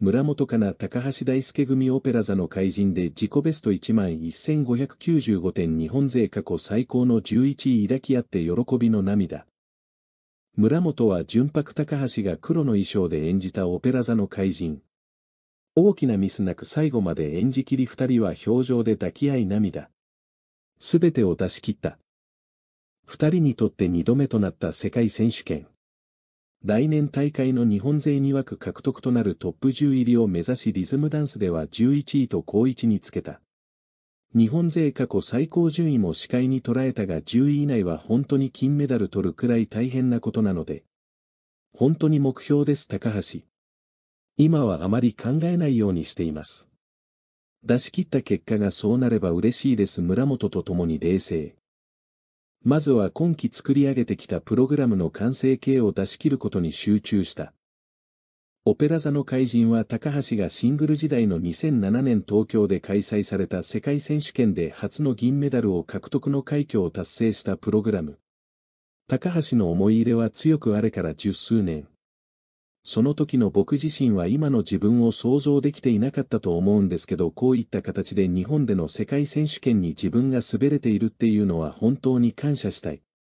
村本かな高橋大輔組オペラ座の怪人で自己ベスト11,595点日本勢過去最高の11位抱き合って喜びの涙。村本は純白高橋が黒の衣装で演じたオペラ座の怪人。大きなミスなく最後まで演じきり二人は表情で抱き合い涙。すべてを出し切った。二人にとって二度目となった世界選手権。来年大会の日本勢2枠獲得となるトップ10入りを目指しリズムダンスでは11位と高置につけた。日本勢過去最高順位も視界に捉えたが10位以内は本当に金メダル取るくらい大変なことなので。本当に目標です高橋。今はあまり考えないようにしています。出し切った結果がそうなれば嬉しいです村本と共に冷静。まずは今期作り上げてきたプログラムの完成形を出し切ることに集中した。オペラ座の怪人は高橋がシングル時代の2007年東京で開催された世界選手権で初の銀メダルを獲得の快挙を達成したプログラム。高橋の思い入れは強くあれから十数年。その時の僕自身は今の自分を想像できていなかったと思うんですけどこういった形で日本での世界選手権に自分が滑れているっていうのは本当に感謝したい。